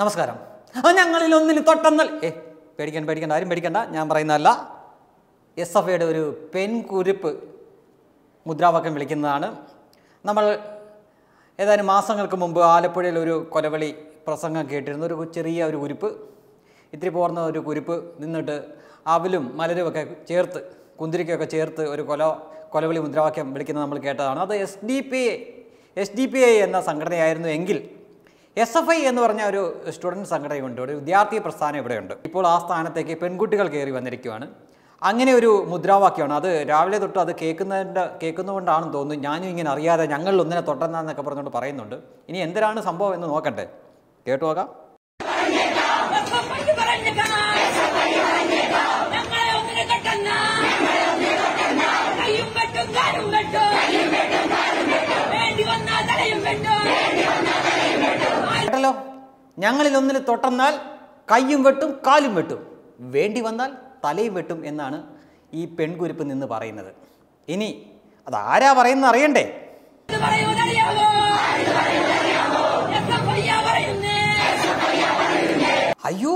നമസ്കാരം ആ ഞങ്ങളിൽ ഒന്നിന് തൊട്ടെന്നൽ ഏ പേടിക്കണ്ട പേടിക്കണ്ട ആരും പേടിക്കണ്ട ഞാൻ പറയുന്നതല്ല എസ് എഫ് ഐയുടെ ഒരു പെൺകുരിപ്പ് മുദ്രാവാക്യം വിളിക്കുന്നതാണ് നമ്മൾ ഏതാനും മാസങ്ങൾക്ക് മുമ്പ് ആലപ്പുഴയിൽ ഒരു കൊലവിളി പ്രസംഗം കേട്ടിരുന്ന ഒരു ചെറിയ ഒരു കുരിപ്പ് ഇത്തിരി പോർന്ന ഒരു കുരിപ്പ് നിന്നിട്ട് അവലും മലരുമൊക്കെ ചേർത്ത് കുന്തിരിക്കൊക്കെ ചേർത്ത് ഒരു കൊല കൊലവിളി മുദ്രാവാക്യം വിളിക്കുന്നത് നമ്മൾ കേട്ടതാണ് അത് S D P A S D P I എന്ന സംഘടനയായിരുന്നു എങ്കിൽ എസ് എഫ് ഐ എന്ന് പറഞ്ഞ ഒരു സ്റ്റുഡൻറ്റ് സംഘടനയുണ്ട് ഒരു വിദ്യാർത്ഥി പ്രസ്ഥാനം ഇവിടെയുണ്ട് ഇപ്പോൾ ആ സ്ഥാനത്തേക്ക് പെൺകുട്ടികൾ കയറി വന്നിരിക്കുകയാണ് അങ്ങനെ ഒരു മുദ്രാവാക്യമാണ് അത് രാവിലെ തൊട്ട് അത് കേൾക്കുന്നതിൻ്റെ കേൾക്കുന്നതുകൊണ്ടാണെന്ന് തോന്നുന്നു ഞാനും ഇങ്ങനെ അറിയാതെ ഞങ്ങൾ ഒന്നിനെ തൊട്ടെന്നൊക്കെ പറഞ്ഞുകൊണ്ട് പറയുന്നുണ്ട് ഇനി എന്തിനാണ് സംഭവം എന്ന് നോക്കട്ടെ കേട്ടു നോക്കാം ഞങ്ങളിൽ ഒന്നിൽ തൊട്ടെന്നാൽ കൈയും വെട്ടും കാലും വെട്ടും വേണ്ടി വന്നാൽ തലയും വെട്ടും എന്നാണ് ഈ പെൺകുരുപ്പ് നിന്ന് പറയുന്നത് ഇനി അത് ആരാ പറയുന്ന അറിയണ്ടേ അയ്യോ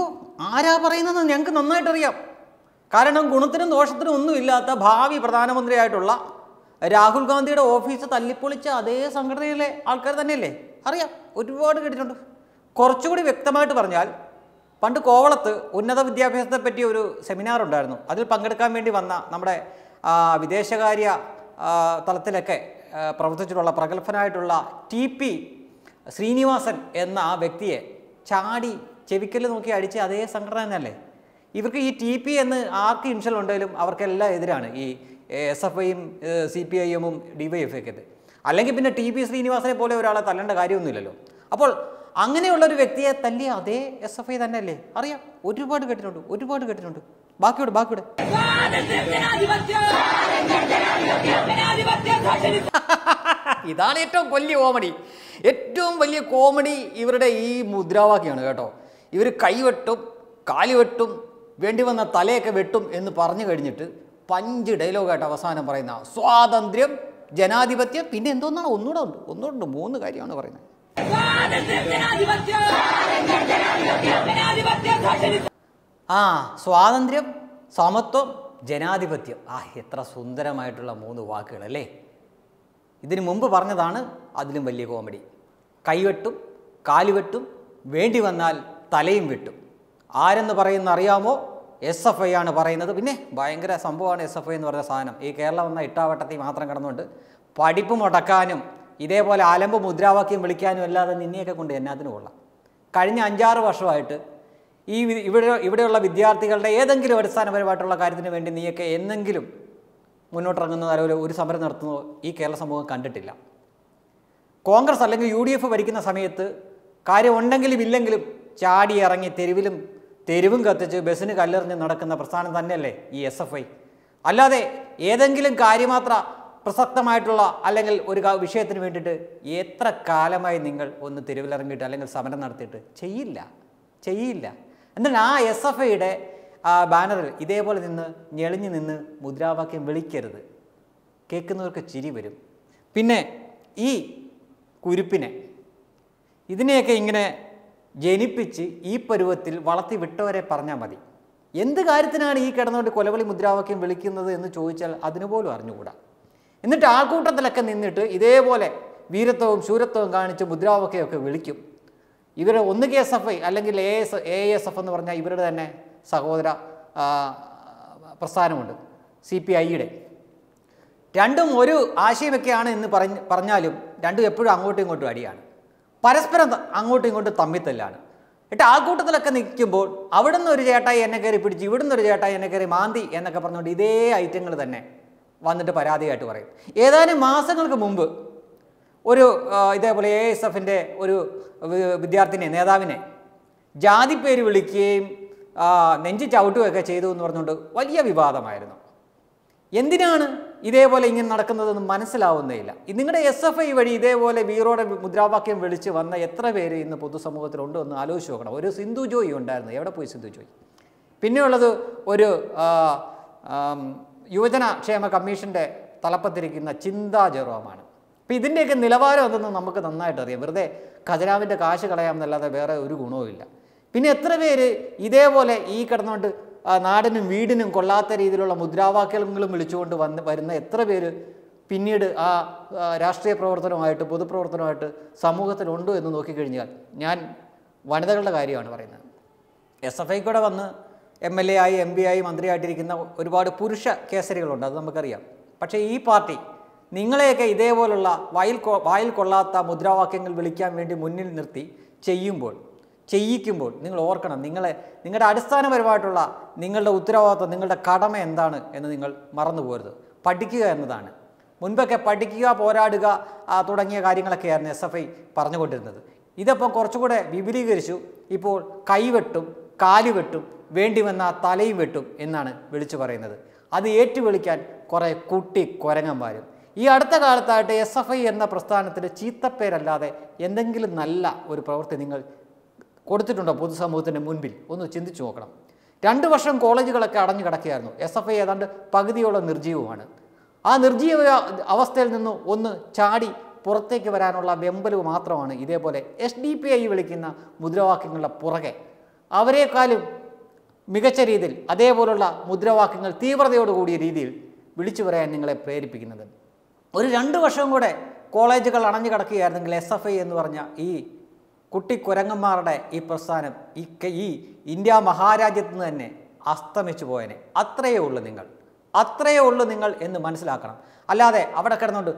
ആരാ പറയുന്നതെന്ന് ഞങ്ങൾക്ക് നന്നായിട്ടറിയാം കാരണം ഗുണത്തിനും ദോഷത്തിനും ഒന്നുമില്ലാത്ത ഭാവി പ്രധാനമന്ത്രിയായിട്ടുള്ള രാഹുൽ ഗാന്ധിയുടെ ഓഫീസ് തല്ലിപ്പൊളിച്ച അതേ സംഘടനയിലെ ആൾക്കാർ തന്നെയല്ലേ അറിയാം ഒരുപാട് കേട്ടിട്ടുണ്ട് കുറച്ചുകൂടി വ്യക്തമായിട്ട് പറഞ്ഞാൽ പണ്ട് കോവളത്ത് ഉന്നത വിദ്യാഭ്യാസത്തെ പറ്റിയ ഒരു സെമിനാർ ഉണ്ടായിരുന്നു അതിൽ പങ്കെടുക്കാൻ വേണ്ടി വന്ന നമ്മുടെ വിദേശകാര്യ തലത്തിലൊക്കെ പ്രവർത്തിച്ചിട്ടുള്ള പ്രഗത്ഭനായിട്ടുള്ള ടി പി ശ്രീനിവാസൻ എന്ന ആ വ്യക്തിയെ ചാടി ചെവിക്കൽ നോക്കി അടിച്ച് അതേ സംഘടന തന്നെയല്ലേ ഇവർക്ക് ഈ ടി പി എന്ന് ആർക്ക് ഇൻഷൽ ഉണ്ടെങ്കിലും അവർക്കെല്ലാം എതിരാണ് ഈ എസ് എഫ് ഐയും സി പി ഐ എമ്മും ഡി വൈ എഫ് ഒക്കെ അല്ലെങ്കിൽ പിന്നെ ടി പി ശ്രീനിവാസനെ പോലെ ഒരാളെ തല്ലേണ്ട കാര്യമൊന്നുമില്ലല്ലോ അപ്പോൾ അങ്ങനെയുള്ള ഒരു വ്യക്തിയെ തല്ലിയ അതേ എസ് എഫ് ഐ അല്ലേ അറിയാം ഒരുപാട് കേട്ടിട്ടുണ്ട് ഒരുപാട് കേട്ടിട്ടുണ്ട് ബാക്കിയോട് ബാക്കിയോട് ഇതാണ് ഏറ്റവും വലിയ കോമഡി ഏറ്റവും വലിയ കോമഡി ഇവരുടെ ഈ മുദ്രാവാക്യമാണ് കേട്ടോ ഇവർ കൈവെട്ടും കാലുവെട്ടും വേണ്ടി വന്ന തലയൊക്കെ വെട്ടും എന്ന് പറഞ്ഞു കഴിഞ്ഞിട്ട് പഞ്ച് ഡയലോഗായിട്ട് അവസാനം പറയുന്ന സ്വാതന്ത്ര്യം ജനാധിപത്യം പിന്നെ എന്തോന്നാണ് ഒന്നുകൂടെ ഉണ്ട് ഒന്നുകൂടെ ഉണ്ട് മൂന്ന് കാര്യമാണ് പറയുന്നത് ആ സ്വാതന്ത്ര്യം സമത്വം ജനാധിപത്യം ആ എത്ര സുന്ദരമായിട്ടുള്ള മൂന്ന് വാക്കുകൾ അല്ലേ ഇതിനു മുമ്പ് പറഞ്ഞതാണ് അതിലും വലിയ കോമഡി കൈവെട്ടും കാലുവെട്ടും വേണ്ടി വന്നാൽ തലയും വെട്ടും ആരെന്ന് പറയുന്ന അറിയാമോ എസ് എഫ് ഐ ആണ് പറയുന്നത് പിന്നെ ഭയങ്കര സംഭവമാണ് എസ് എഫ് ഐ എന്ന് പറയുന്ന സാധനം ഈ കേരളം എന്ന ഇട്ടാവട്ടത്തിൽ മാത്രം കിടന്നുകൊണ്ട് പഠിപ്പ് മുടക്കാനും ഇതേപോലെ അലമ്പ് മുദ്രാവാക്യം വിളിക്കാനും അല്ലാതെ നിന്നെയൊക്കെ കൊണ്ട് എന്നാത്തിന് കൊള്ളാം കഴിഞ്ഞ അഞ്ചാറ് വർഷമായിട്ട് ഈ ഇവിടെ ഇവിടെയുള്ള വിദ്യാർത്ഥികളുടെ ഏതെങ്കിലും അടിസ്ഥാനപരമായിട്ടുള്ള കാര്യത്തിന് വേണ്ടി നീയൊക്കെ എന്നെങ്കിലും മുന്നോട്ടിറങ്ങുന്നോ അല്ലെങ്കിൽ ഒരു സമരം നടത്തുന്നോ ഈ കേരള സമൂഹം കണ്ടിട്ടില്ല കോൺഗ്രസ് അല്ലെങ്കിൽ യു ഡി എഫ് ഭരിക്കുന്ന സമയത്ത് കാര്യമുണ്ടെങ്കിലും ഇല്ലെങ്കിലും ചാടി ഇറങ്ങി തെരുവിലും തെരുവും കത്തിച്ച് ബസ്സിന് കല്ലെറിഞ്ഞ് നടക്കുന്ന പ്രസ്ഥാനം തന്നെയല്ലേ ഈ എസ് അല്ലാതെ ഏതെങ്കിലും കാര്യമാത്ര പ്രസക്തമായിട്ടുള്ള അല്ലെങ്കിൽ ഒരു വിഷയത്തിന് വേണ്ടിയിട്ട് എത്ര കാലമായി നിങ്ങൾ ഒന്ന് തെരുവിലിറങ്ങിയിട്ട് അല്ലെങ്കിൽ സമരം നടത്തിയിട്ട് ചെയ്യില്ല ചെയ്യില്ല എന്നാൽ ആ എസ് എഫ് ഐയുടെ ബാനറിൽ ഇതേപോലെ നിന്ന് ഞെളിഞ്ഞു നിന്ന് മുദ്രാവാക്യം വിളിക്കരുത് കേൾക്കുന്നവർക്ക് ചിരി വരും പിന്നെ ഈ കുരുപ്പിനെ ഇതിനെയൊക്കെ ഇങ്ങനെ ജനിപ്പിച്ച് ഈ പരുവത്തിൽ വളർത്തി വിട്ടവരെ പറഞ്ഞാൽ മതി എന്ത് കാര്യത്തിനാണ് ഈ കിടന്നുകൊണ്ട് കൊലവിളി മുദ്രാവാക്യം വിളിക്കുന്നത് എന്ന് ചോദിച്ചാൽ അതിനുപോലും അറിഞ്ഞുകൂടാ എന്നിട്ട് ആ കൂട്ടത്തിലൊക്കെ നിന്നിട്ട് ഇതേപോലെ വീരത്വവും ശൂരത്വവും കാണിച്ച് മുദ്രാവക്കയൊക്കെ വിളിക്കും ഇവർ ഒന്ന് കെ എസ് എഫ് ഐ അല്ലെങ്കിൽ A S A S F എന്ന് പറഞ്ഞാൽ ഇവരുടെ തന്നെ സഹോദര പ്രസ്ഥാനമുണ്ട് സി പി ഐയുടെ രണ്ടും ഒരു ആശയമൊക്കെയാണ് എന്ന് പറഞ്ഞ് പറഞ്ഞാലും രണ്ടും എപ്പോഴും അങ്ങോട്ടും ഇങ്ങോട്ടും അടിയാണ് പരസ്പരം അങ്ങോട്ടും ഇങ്ങോട്ടും തമ്മിത്തല്ലാണ് എന്നിട്ട് ആ കൂട്ടത്തിലൊക്കെ നിൽക്കുമ്പോൾ അവിടുന്ന് ഒരു ചേട്ടായി എന്നെ കയറി പിടിച്ച് ഇവിടുന്ന് ഒരു ചേട്ടായി എന്നെ കയറി മാന്തി എന്നൊക്കെ പറഞ്ഞുകൊണ്ട് ഇതേ ഐറ്റങ്ങൾ തന്നെ വന്നിട്ട് പരാതിയായിട്ട് പറയും ഏതാനും മാസങ്ങൾക്ക് മുമ്പ് ഒരു ഇതേപോലെ എ എസ് എഫിൻ്റെ ഒരു വിദ്യാർത്ഥിനെ നേതാവിനെ ജാതിപ്പേര് വിളിക്കുകയും നെഞ്ചി ചവിട്ടുകയൊക്കെ ചെയ്തു എന്ന് പറഞ്ഞുകൊണ്ട് വലിയ വിവാദമായിരുന്നു എന്തിനാണ് ഇതേപോലെ ഇങ്ങനെ നടക്കുന്നതെന്ന് മനസ്സിലാവുന്നേയില്ല നിങ്ങളുടെ എസ് എഫ് ഐ വഴി ഇതേപോലെ വീറോടെ മുദ്രാവാക്യം വിളിച്ച് വന്ന എത്ര പേര് ഇന്ന് പൊതുസമൂഹത്തിലുണ്ട് എന്ന് ആലോചിച്ച് നോക്കണം ഒരു സിന്ധു ജോയി ഉണ്ടായിരുന്നു എവിടെ പോയി സിന്ധു ജോയി പിന്നെയുള്ളത് ഒരു യുവജന ക്ഷേമ കമ്മീഷൻ്റെ തലപ്പത്തിരിക്കുന്ന ചിന്താ ജെറോമാണ് അപ്പോൾ ഇതിൻ്റെയൊക്കെ നിലവാരം അതൊന്ന് നമുക്ക് നന്നായിട്ട് അറിയാം വെറുതെ ഖജനാവിൻ്റെ കാശ് കളയാമെന്നല്ലാതെ വേറെ ഒരു ഗുണവുമില്ല പിന്നെ എത്ര പേര് ഇതേപോലെ ഈ കിടന്നുകൊണ്ട് നാടിനും വീടിനും കൊള്ളാത്ത രീതിയിലുള്ള മുദ്രാവാക്യങ്ങളും വിളിച്ചുകൊണ്ട് വന്ന് വരുന്ന എത്ര പേര് പിന്നീട് ആ രാഷ്ട്രീയ പ്രവർത്തനമായിട്ട് പൊതുപ്രവർത്തനമായിട്ട് സമൂഹത്തിലുണ്ടോ എന്ന് നോക്കിക്കഴിഞ്ഞാൽ ഞാൻ വനിതകളുടെ കാര്യമാണ് പറയുന്നത് എസ് എഫ് കൂടെ വന്ന് എം എൽ എ ആയി എം പി ആയി മന്ത്രിയായിട്ടിരിക്കുന്ന ഒരുപാട് പുരുഷ കേസരികളുണ്ട് അത് നമുക്കറിയാം പക്ഷേ ഈ പാർട്ടി നിങ്ങളെയൊക്കെ ഇതേപോലുള്ള വായിൽ വായിൽ കൊള്ളാത്ത മുദ്രാവാക്യങ്ങൾ വിളിക്കാൻ വേണ്ടി മുന്നിൽ നിർത്തി ചെയ്യുമ്പോൾ ചെയ്യിക്കുമ്പോൾ നിങ്ങൾ ഓർക്കണം നിങ്ങളെ നിങ്ങളുടെ അടിസ്ഥാനപരമായിട്ടുള്ള നിങ്ങളുടെ ഉത്തരവാദിത്വം നിങ്ങളുടെ കടമ എന്താണ് എന്ന് നിങ്ങൾ മറന്നു പോരുത് പഠിക്കുക എന്നതാണ് മുൻപൊക്കെ പഠിക്കുക പോരാടുക തുടങ്ങിയ കാര്യങ്ങളൊക്കെയായിരുന്നു എസ് എഫ് ഐ പറഞ്ഞുകൊണ്ടിരുന്നത് ഇതപ്പം കുറച്ചുകൂടെ വിപുലീകരിച്ചു ഇപ്പോൾ കൈവെട്ടും കാലുവെട്ടും വേണ്ടി വന്ന തലയും വെട്ടും എന്നാണ് വിളിച്ചു പറയുന്നത് അത് ഏറ്റുവിളിക്കാൻ കുറേ കുട്ടി കുരങ്ങന്മാരും ഈ അടുത്ത കാലത്തായിട്ട് എസ് എഫ് ഐ എന്ന പ്രസ്ഥാനത്തിന് ചീത്തപ്പേരല്ലാതെ എന്തെങ്കിലും നല്ല ഒരു പ്രവൃത്തി നിങ്ങൾ കൊടുത്തിട്ടുണ്ടോ പൊതുസമൂഹത്തിൻ്റെ മുൻപിൽ ഒന്ന് ചിന്തിച്ചു നോക്കണം രണ്ട് വർഷം കോളേജുകളൊക്കെ അടഞ്ഞു കിടക്കുകയായിരുന്നു എസ് എഫ് ഐ ഏതാണ്ട് പകുതിയോളം നിർജീവമാണ് ആ നിർജീവ അവസ്ഥയിൽ നിന്ന് ഒന്ന് ചാടി പുറത്തേക്ക് വരാനുള്ള വെമ്പലവ് മാത്രമാണ് ഇതേപോലെ എസ് ഡി പി ഐ വിളിക്കുന്ന മുദ്രാവാക്യങ്ങളുടെ പുറകെ അവരെക്കാളും മികച്ച രീതിയിൽ അതേപോലുള്ള മുദ്രാവാക്യങ്ങൾ തീവ്രതയോടുകൂടിയ രീതിയിൽ വിളിച്ചു പറയാൻ നിങ്ങളെ പ്രേരിപ്പിക്കുന്നത് ഒരു രണ്ട് വർഷം കൂടെ കോളേജുകൾ അണഞ്ഞു കിടക്കുകയായിരുന്നെങ്കിൽ എസ് എഫ് ഐ എന്ന് പറഞ്ഞ ഈ കുട്ടിക്കുരങ്ങന്മാരുടെ ഈ പ്രസ്ഥാനം ഈ ഈ ഇന്ത്യ മഹാരാജ്യത്ത് നിന്ന് തന്നെ അസ്തമിച്ചു പോയനെ അത്രയേ ഉള്ളൂ നിങ്ങൾ അത്രയേ ഉള്ളൂ നിങ്ങൾ എന്ന് മനസ്സിലാക്കണം അല്ലാതെ അവിടെ കിടന്നുകൊണ്ട്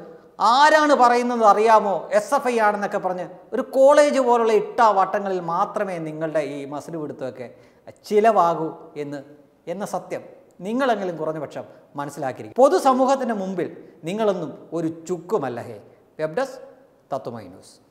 ആരാണ് പറയുന്നത് അറിയാമോ എസ് എഫ് ഐ ആണെന്നൊക്കെ പറഞ്ഞ് ഒരു കോളേജ് പോലുള്ള ഇട്ട വട്ടങ്ങളിൽ മാത്രമേ നിങ്ങളുടെ ഈ മസിൽ പിടുത്തമൊക്കെ ചിലവാകൂ എന്ന് എന്ന സത്യം നിങ്ങളെങ്കിലും കുറഞ്ഞ പക്ഷം മനസ്സിലാക്കിയിരിക്കും പൊതുസമൂഹത്തിൻ്റെ മുമ്പിൽ നിങ്ങളൊന്നും ഒരു ചുക്കുമല്ല ഹേ വെബ് ഡെസ്ക് തത്വമൈ ന്യൂസ്